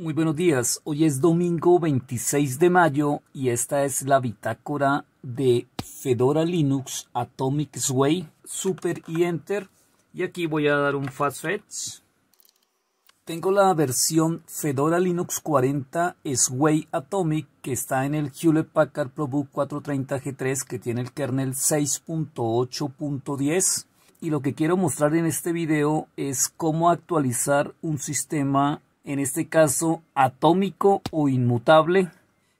Muy buenos días, hoy es domingo 26 de mayo y esta es la bitácora de Fedora Linux Atomic Sway Super y Enter y aquí voy a dar un fast fetch. Tengo la versión Fedora Linux 40 Sway Atomic que está en el Hewlett Packard ProBook 430G3 que tiene el kernel 6.8.10 y lo que quiero mostrar en este video es cómo actualizar un sistema en este caso atómico o inmutable.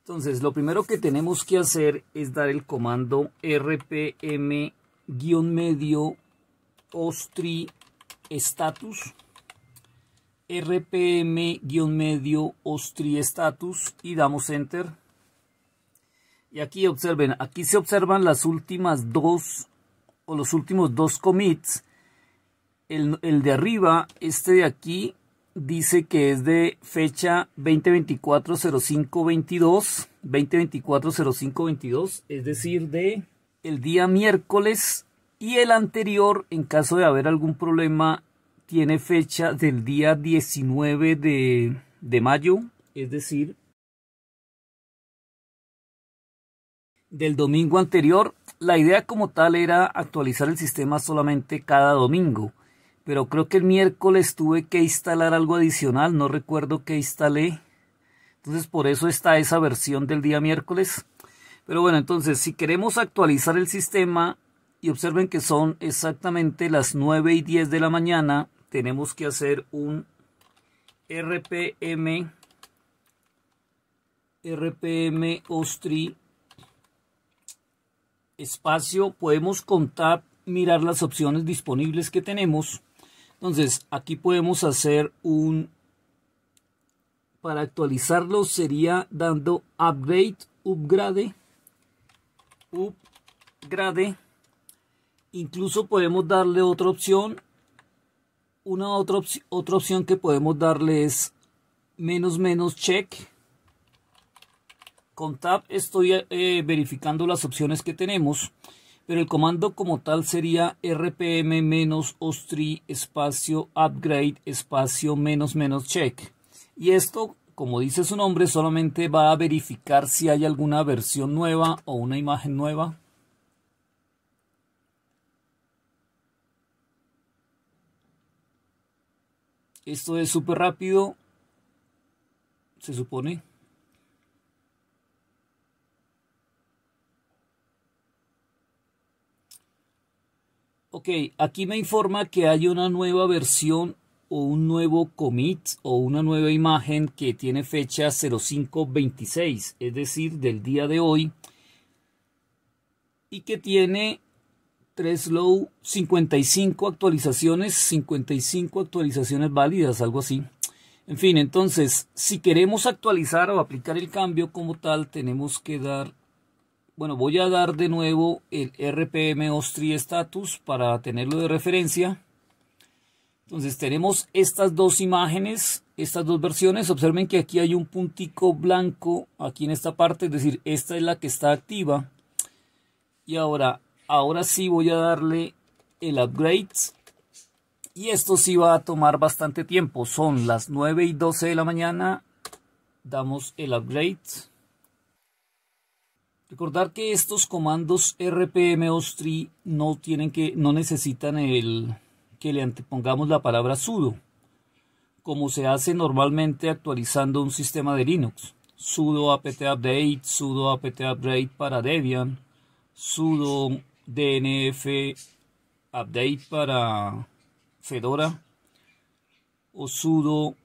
Entonces, lo primero que tenemos que hacer es dar el comando rpm-medio ostri status rpm-medio ostri status y damos enter. Y aquí observen, aquí se observan las últimas dos o los últimos dos commits. El, el de arriba, este de aquí, dice que es de fecha 2024 05 es decir, de el día miércoles y el anterior, en caso de haber algún problema, tiene fecha del día 19 de, de mayo, es decir, del domingo anterior. La idea como tal era actualizar el sistema solamente cada domingo pero creo que el miércoles tuve que instalar algo adicional, no recuerdo qué instalé. Entonces por eso está esa versión del día miércoles. Pero bueno, entonces si queremos actualizar el sistema y observen que son exactamente las 9 y 10 de la mañana, tenemos que hacer un RPM RPM Ostri espacio, podemos contar, mirar las opciones disponibles que tenemos entonces, aquí podemos hacer un... Para actualizarlo sería dando update, upgrade, upgrade. Incluso podemos darle otra opción. Una otra, otra opción que podemos darle es menos menos check. Con tab estoy eh, verificando las opciones que tenemos pero el comando como tal sería rpm ostri espacio upgrade espacio check. Y esto, como dice su nombre, solamente va a verificar si hay alguna versión nueva o una imagen nueva. Esto es súper rápido, se supone. Ok, aquí me informa que hay una nueva versión o un nuevo commit o una nueva imagen que tiene fecha 0526, es decir, del día de hoy, y que tiene tres low 55 actualizaciones, 55 actualizaciones válidas, algo así. En fin, entonces, si queremos actualizar o aplicar el cambio como tal, tenemos que dar bueno, voy a dar de nuevo el RPM Ostri Status para tenerlo de referencia. Entonces tenemos estas dos imágenes, estas dos versiones. Observen que aquí hay un puntico blanco aquí en esta parte, es decir, esta es la que está activa. Y ahora, ahora sí voy a darle el upgrade. Y esto sí va a tomar bastante tiempo. Son las 9 y 12 de la mañana. Damos el upgrade. Recordar que estos comandos RPM no tienen que, no necesitan el que le antepongamos la palabra sudo, como se hace normalmente actualizando un sistema de Linux. Sudo apt update, sudo apt update para Debian, sudo dnf update para Fedora o sudo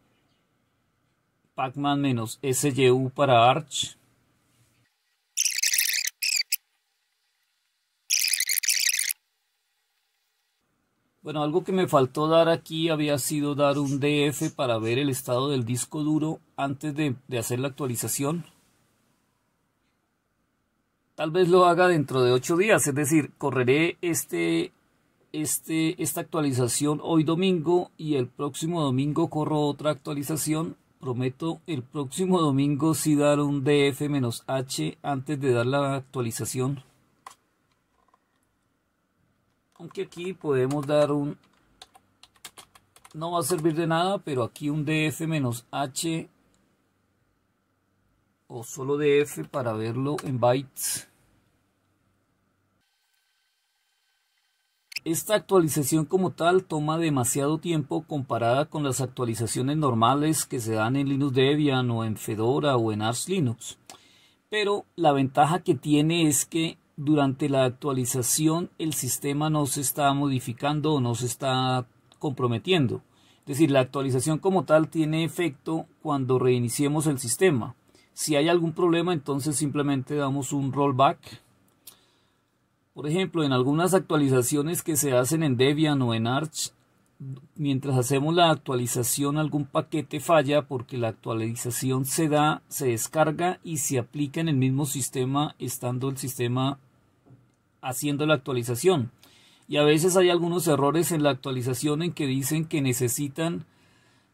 pacman-syu para Arch Bueno, algo que me faltó dar aquí había sido dar un DF para ver el estado del disco duro antes de, hacer la actualización. Tal vez lo haga dentro de ocho días, es decir, correré este, este, esta actualización hoy domingo y el próximo domingo corro otra actualización. Prometo el próximo domingo sí dar un DF-H antes de dar la actualización aunque aquí podemos dar un no va a servir de nada pero aquí un df menos h o solo df para verlo en bytes Esta actualización como tal toma demasiado tiempo comparada con las actualizaciones normales que se dan en Linux Debian o en Fedora o en Arch Linux. Pero la ventaja que tiene es que durante la actualización el sistema no se está modificando o no se está comprometiendo. Es decir, la actualización como tal tiene efecto cuando reiniciemos el sistema. Si hay algún problema, entonces simplemente damos un rollback. Por ejemplo, en algunas actualizaciones que se hacen en Debian o en Arch, mientras hacemos la actualización algún paquete falla porque la actualización se da, se descarga y se aplica en el mismo sistema estando el sistema haciendo la actualización. Y a veces hay algunos errores en la actualización en que dicen que necesitan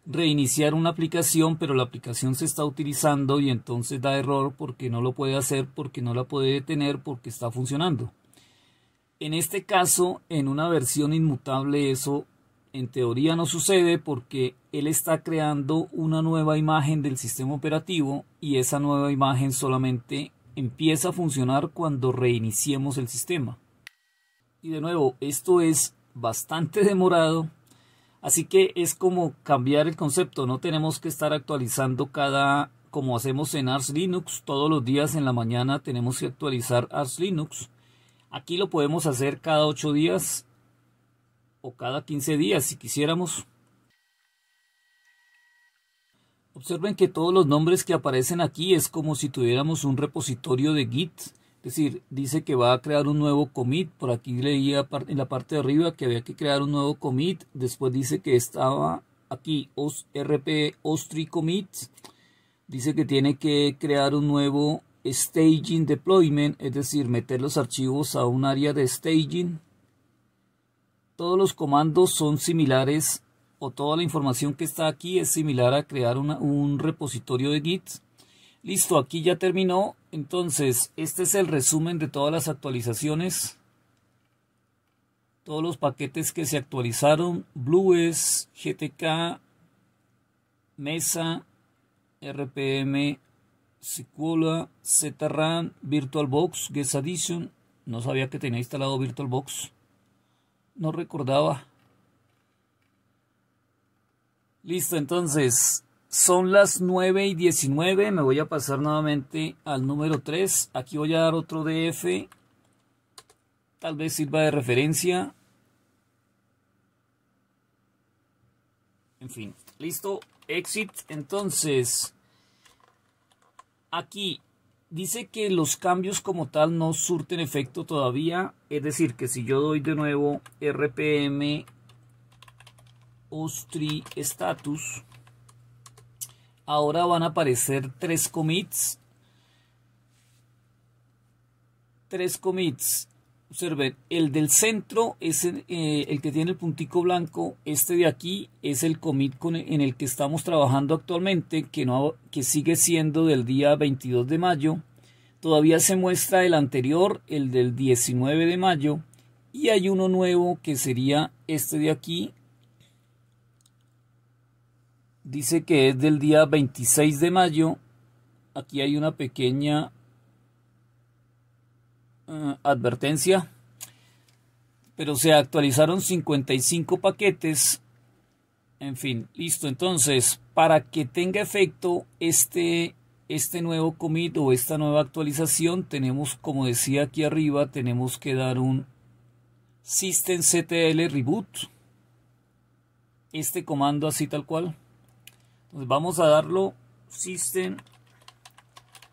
reiniciar una aplicación, pero la aplicación se está utilizando y entonces da error porque no lo puede hacer, porque no la puede detener, porque está funcionando. En este caso, en una versión inmutable eso en teoría no sucede porque él está creando una nueva imagen del sistema operativo y esa nueva imagen solamente empieza a funcionar cuando reiniciemos el sistema. Y de nuevo, esto es bastante demorado, así que es como cambiar el concepto, no tenemos que estar actualizando cada, como hacemos en Ars Linux, todos los días en la mañana tenemos que actualizar Ars Linux. Aquí lo podemos hacer cada 8 días o cada 15 días si quisiéramos. Observen que todos los nombres que aparecen aquí es como si tuviéramos un repositorio de Git. Es decir, dice que va a crear un nuevo commit. Por aquí leía en la parte de arriba que había que crear un nuevo commit. Después dice que estaba aquí rp ostri commit. Dice que tiene que crear un nuevo staging deployment, es decir, meter los archivos a un área de staging. Todos los comandos son similares o toda la información que está aquí es similar a crear un repositorio de Git. Listo, aquí ya terminó. Entonces, este es el resumen de todas las actualizaciones. Todos los paquetes que se actualizaron. Blues, GTK, Mesa, RPM, SQLa, ZRAM, VirtualBox, Guest Edition. No sabía que tenía instalado VirtualBox. No recordaba. Listo, entonces son las 9 y 19. Me voy a pasar nuevamente al número 3. Aquí voy a dar otro DF. Tal vez sirva de referencia. En fin, listo. Exit. Entonces, aquí dice que los cambios como tal no surten efecto todavía. Es decir, que si yo doy de nuevo RPM ostri Status. Ahora van a aparecer tres commits. Tres commits. Observen, el del centro es eh, el, que tiene el puntico blanco. Este de aquí es el commit en el que estamos trabajando actualmente, que, no, que sigue siendo del día 22 de mayo. Todavía se muestra el anterior, el del 19 de mayo. Y hay uno nuevo que sería este de aquí, dice que es del día 26 de mayo. Aquí hay una pequeña eh, advertencia. Pero se actualizaron 55 paquetes. En fin, listo. Entonces, para que tenga efecto este, este nuevo commit o esta nueva actualización, tenemos, como decía aquí arriba, tenemos que dar un systemctl reboot. Este comando así tal cual. Pues vamos a darlo system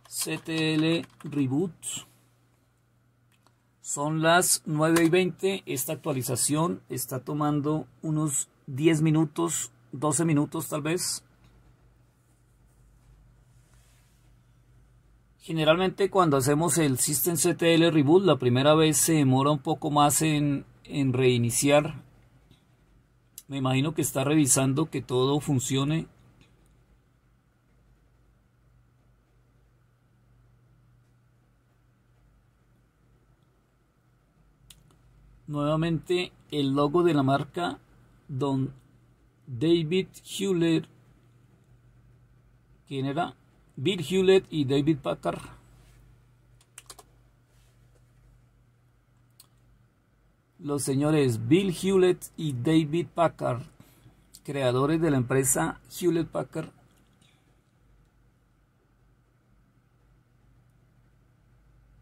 ctl reboot. Son las 9 y 20. Esta actualización está tomando unos 10 minutos, 12 minutos tal vez. Generalmente cuando hacemos el System CTL Reboot, la primera vez se demora un poco más en, en reiniciar. Me imagino que está revisando que todo funcione nuevamente el logo de la marca Don David Hewlett. ¿Quién era? Bill Hewlett y David Packard. Los señores Bill Hewlett y David Packard, creadores de la empresa Hewlett Packard,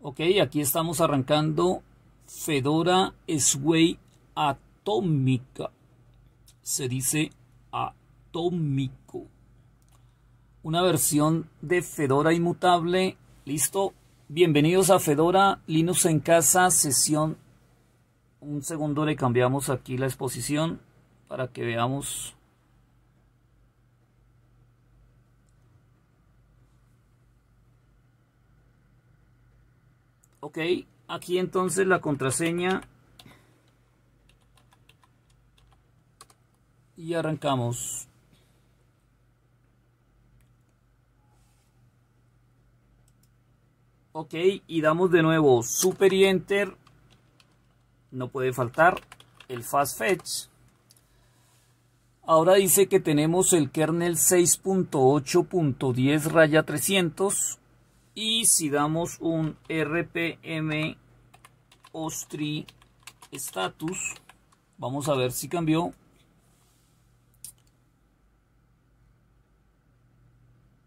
Ok, aquí estamos arrancando Fedora Sway atómica. Se dice atómico. Una versión de Fedora inmutable. Listo. Bienvenidos a Fedora Linux en casa, sesión. Un segundo le cambiamos aquí la exposición para que veamos. Ok, Aquí entonces la contraseña. Y arrancamos. Ok, y damos de nuevo Super y Enter. No puede faltar el Fast Fetch. Ahora dice que tenemos el kernel 6.8.10 raya 300 y si damos un RPM Ostri Status, vamos a ver si cambió.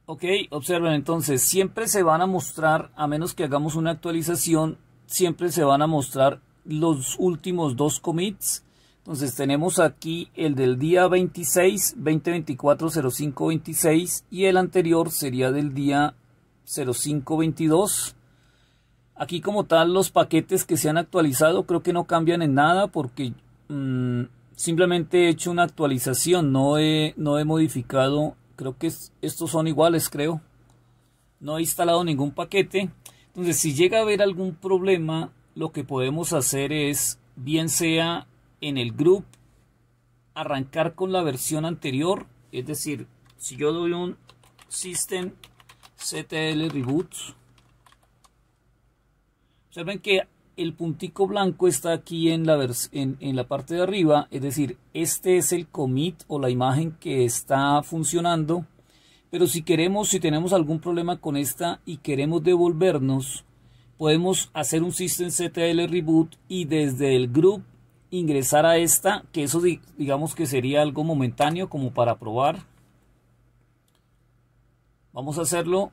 Ok, observen entonces, siempre se van a mostrar, a menos que hagamos una actualización, siempre se van a mostrar los últimos dos commits. Entonces tenemos aquí el del día 26, 2024 y el anterior sería del día 0522. Aquí como tal los paquetes que se han actualizado creo que no cambian en nada porque mm, simplemente he hecho una actualización, no he, no he modificado, creo que estos son iguales creo. No he instalado ningún paquete. Entonces si llega a haber algún problema lo que podemos hacer es bien sea en el group arrancar con la versión anterior, es decir, si yo doy un system CTL Reboot. Observen que el puntico blanco está aquí en la, en la parte de arriba, es decir, este es el commit o la imagen que está funcionando. Pero si queremos, si tenemos algún problema con esta y queremos devolvernos, podemos hacer un System CTL Reboot y desde el group ingresar a esta, que eso digamos que sería algo momentáneo como para probar. Vamos a hacerlo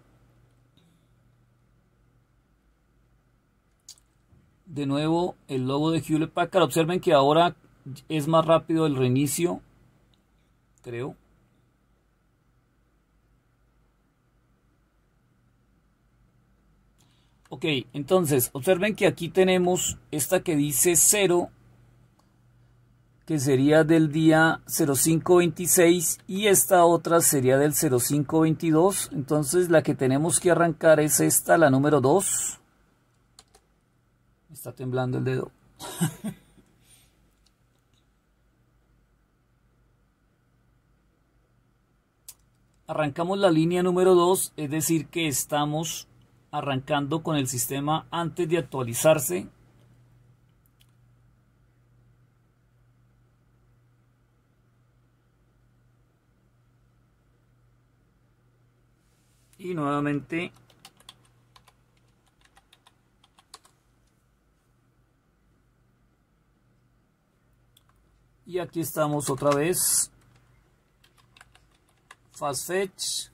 de nuevo el logo de Hewlett Packard. Observen que ahora es más rápido el reinicio, creo. Ok, entonces observen que aquí tenemos esta que dice 0 que sería del día 0526 y esta otra sería del 0522. Entonces la que tenemos que arrancar es esta, la número 2. Me está temblando el dedo. Arrancamos la línea número 2, es decir que estamos arrancando con el sistema antes de actualizarse y nuevamente y aquí estamos otra vez fast fetch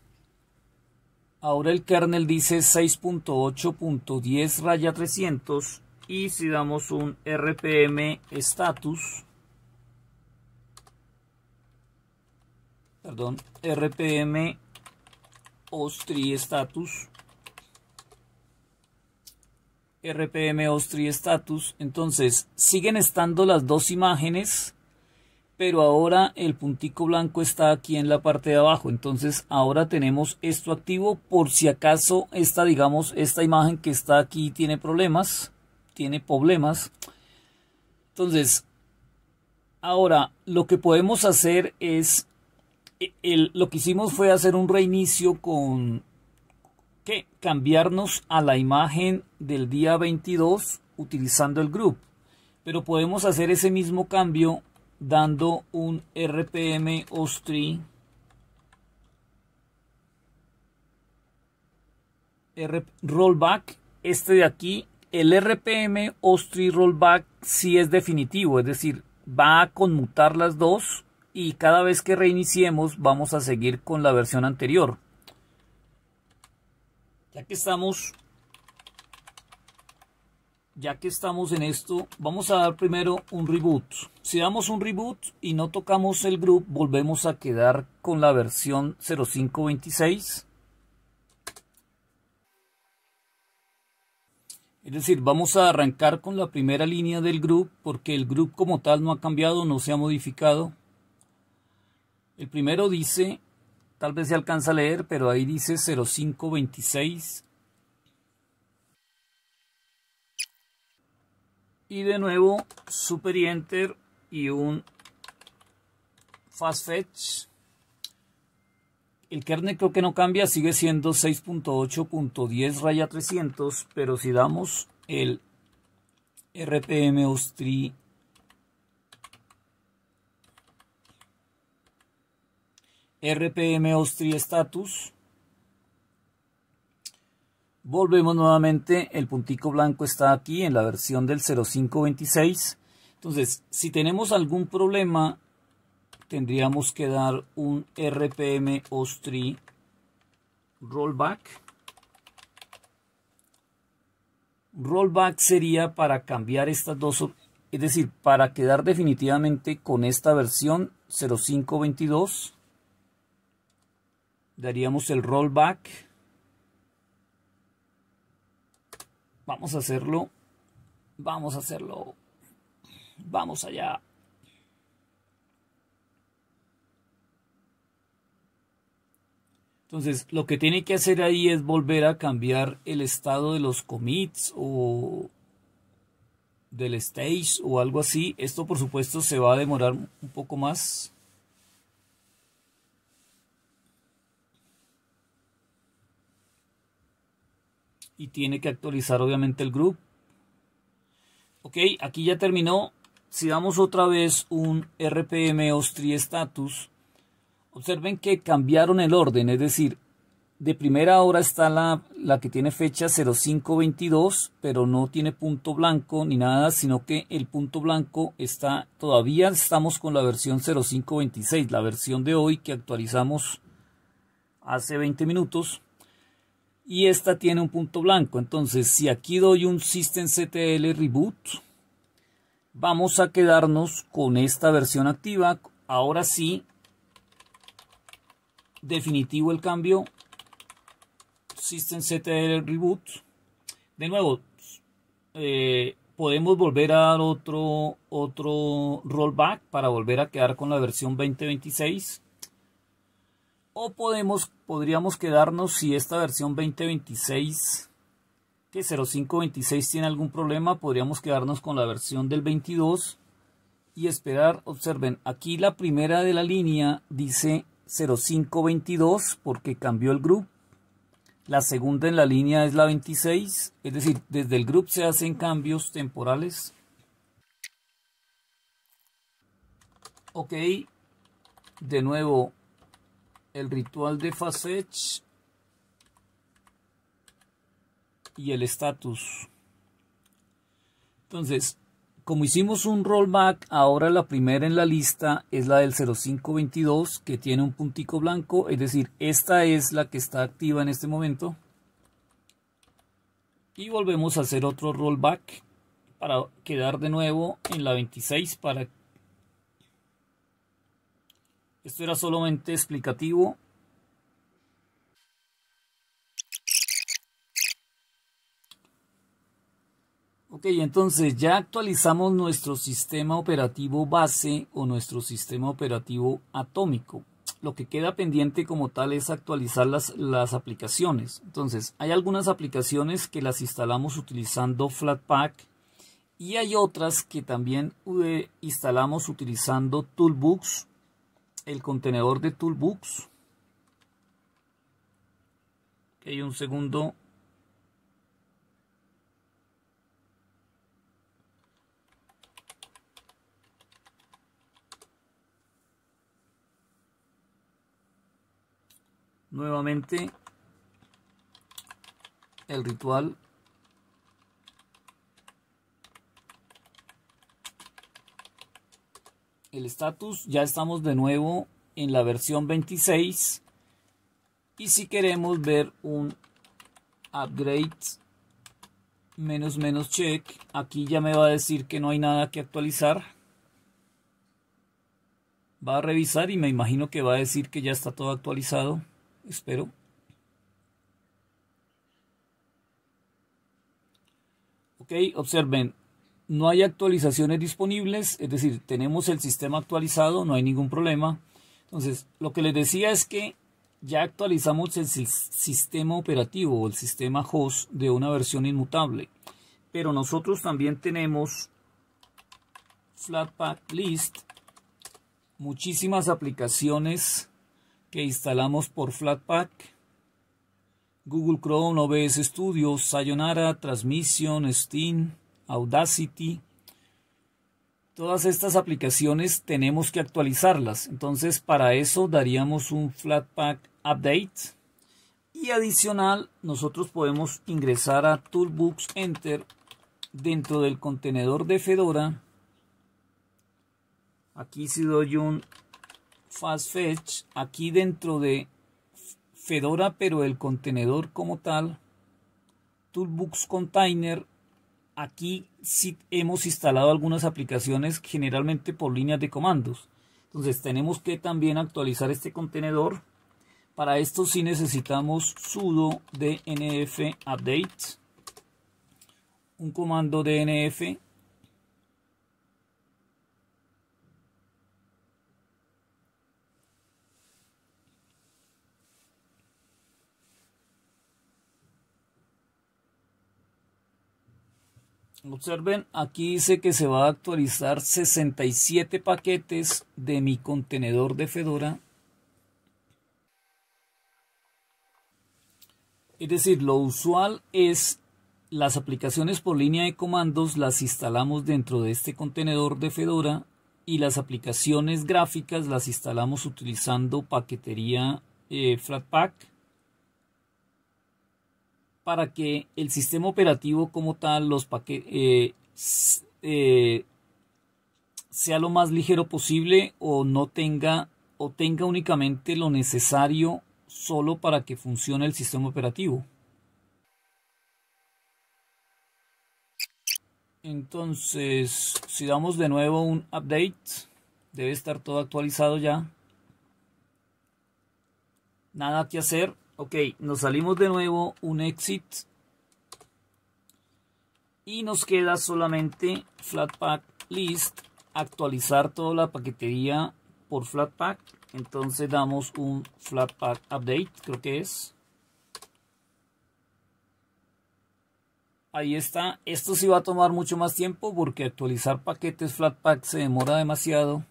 ahora el kernel dice 6.8.10 raya 300 y si damos un rpm status perdón rpm Ostri status RPM Ostri status. Entonces, siguen estando las dos imágenes, pero ahora el puntico blanco está aquí en la parte de abajo. Entonces, ahora tenemos esto activo por si acaso esta, digamos, esta imagen que está aquí tiene problemas, tiene problemas. Entonces, ahora lo que podemos hacer es eh, lo que hicimos fue hacer un reinicio con que cambiarnos a la imagen del día 22 utilizando el group. Pero podemos hacer ese mismo cambio dando un RPM ostri rollback. Este de aquí, el RPM ostri rollback si sí es definitivo, es decir, va a conmutar las dos y cada vez que reiniciemos vamos a seguir con la versión anterior. Ya que estamos ya que estamos en esto, vamos a dar primero un reboot. Si damos un reboot y no tocamos el group, volvemos a quedar con la versión 0526. Es decir, vamos a arrancar con la primera línea del group porque el group como tal no ha cambiado, no se ha modificado. El primero dice, tal vez se alcanza a leer, pero ahí dice 0526. Y de nuevo, super enter y un fast fetch. El kernel creo que no cambia, sigue siendo 6.8.10 raya 300, pero si damos el RPM OSTRI... RPM Austria Status. Volvemos nuevamente, el puntico blanco está aquí en la versión del 0526. Entonces, si tenemos algún problema, tendríamos que dar un RPM OSTRI. Rollback. rollback sería para cambiar estas dos, es decir, para quedar definitivamente con esta versión 0522 daríamos el rollback. Vamos a hacerlo. Vamos a hacerlo. Vamos allá. Entonces, lo que tiene que hacer ahí es volver a cambiar el estado de los commits o del stage o algo así. Esto, por supuesto, se va a demorar un poco más. y tiene que actualizar obviamente el group. Ok, aquí ya terminó. Si damos otra vez un RPM Austria Status, observen que cambiaron el orden, es decir, de primera hora está la, la que tiene fecha 0522, pero no tiene punto blanco ni nada, sino que el punto blanco está, todavía estamos con la versión 0526, la versión de hoy que actualizamos hace 20 minutos y esta tiene un punto blanco. Entonces, si aquí doy un systemctl reboot, vamos a quedarnos con esta versión activa. Ahora sí, definitivo el cambio. systemctl reboot. De nuevo, eh, podemos volver a dar otro, otro rollback para volver a quedar con la versión 2026 o podemos, podríamos quedarnos si esta versión 2026, que 0526 tiene algún problema, podríamos quedarnos con la versión del 22 y esperar. Observen, aquí la primera de la línea dice 0522 porque cambió el grupo. La segunda en la línea es la 26, es decir, desde el grupo se hacen cambios temporales. Ok, de nuevo el ritual de Fasech y el estatus Entonces, como hicimos un rollback, ahora la primera en la lista es la del 0522 que tiene un puntico blanco, es decir, esta es la que está activa en este momento. Y volvemos a hacer otro rollback para quedar de nuevo en la 26 para esto era solamente explicativo. Ok, entonces ya actualizamos nuestro sistema operativo base o nuestro sistema operativo atómico. Lo que queda pendiente como tal es actualizar las, las aplicaciones. Entonces, hay algunas aplicaciones que las instalamos utilizando Flatpak y hay otras que también eh, instalamos utilizando Toolbox el contenedor de toolbox hay un segundo nuevamente el ritual el status, ya estamos de nuevo en la versión 26. Y si queremos ver un upgrade menos menos check, aquí ya me va a decir que no hay nada que actualizar. Va a revisar y me imagino que va a decir que ya está todo actualizado. Espero. Ok, observen, no hay actualizaciones disponibles, es decir, tenemos el sistema actualizado, no hay ningún problema. Entonces, lo que les decía es que ya actualizamos el sistema operativo o el sistema host de una versión inmutable. Pero nosotros también tenemos Flatpak List, muchísimas aplicaciones que instalamos por Flatpak, Google Chrome, OBS Studio, Sayonara, Transmission, Steam, Audacity. Todas estas aplicaciones tenemos que actualizarlas. Entonces para eso daríamos un Flatpak Update. Y adicional nosotros podemos ingresar a Toolbox Enter dentro del contenedor de Fedora. Aquí si doy un Fast Fetch, aquí dentro de Fedora, pero el contenedor como tal, Toolbox Container, aquí sí hemos instalado algunas aplicaciones generalmente por líneas de comandos. Entonces tenemos que también actualizar este contenedor. Para esto sí necesitamos sudo dnf update, un comando dnf Observen, aquí dice que se va a actualizar 67 paquetes de mi contenedor de Fedora. Es decir, lo usual es las aplicaciones por línea de comandos las instalamos dentro de este contenedor de Fedora y las aplicaciones gráficas las instalamos utilizando paquetería eh, Flatpak para que el sistema operativo como tal, los eh, eh, sea lo más ligero posible o no tenga o tenga únicamente lo necesario solo para que funcione el sistema operativo. Entonces, si damos de nuevo un update, debe estar todo actualizado ya. Nada que hacer, Ok, nos salimos de nuevo un exit. Y nos queda solamente Flatpak list, actualizar toda la paquetería por Flatpak. Entonces damos un Flatpak update, creo que es. Ahí está. Esto sí va a tomar mucho más tiempo porque actualizar paquetes Flatpak se demora demasiado.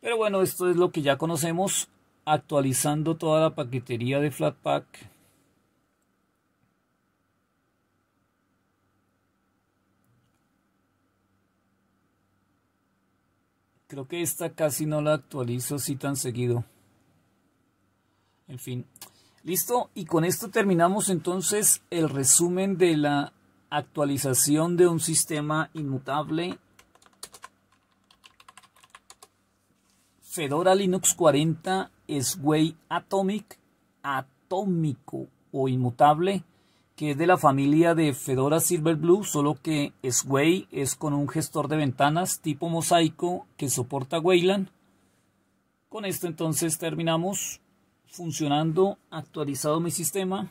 Pero bueno, esto es lo que ya conocemos actualizando toda la paquetería de Flatpak. Creo que esta casi no la actualizo así tan seguido. En fin. Listo, y con esto terminamos entonces el resumen de la actualización de un sistema inmutable Fedora Linux 40 Sway Way Atomic, atómico o inmutable, que es de la familia de Fedora Silver Blue, solo que Sway es con un gestor de ventanas tipo mosaico que soporta Wayland. Con esto entonces terminamos funcionando, actualizado mi sistema.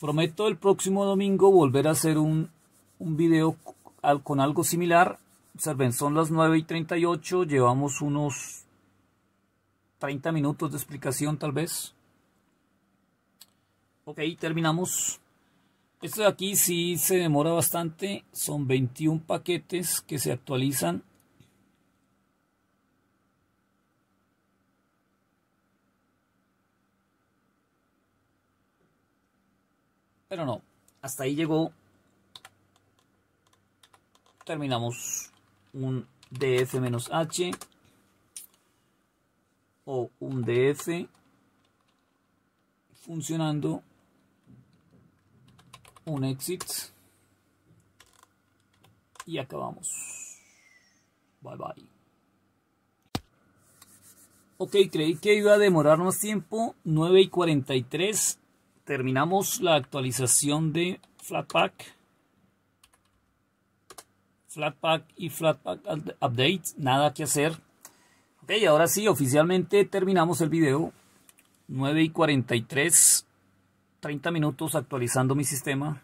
Prometo el próximo domingo volver a hacer un, un video con algo similar. Observen, son las 9 y 38, llevamos unos 30 minutos de explicación tal vez. Ok, terminamos. Esto de aquí sí se demora bastante. Son 21 paquetes que se actualizan. Pero no, hasta ahí llegó. Terminamos un DF-H o un DF funcionando un exit y acabamos. Bye bye. Ok, creí que iba a demorar más tiempo. 9 y 43. Terminamos la actualización de Flatpak. Flatpak y Flatpak Update. Nada que hacer y ahora sí, oficialmente terminamos el video. 9 y 43, 30 minutos actualizando mi sistema.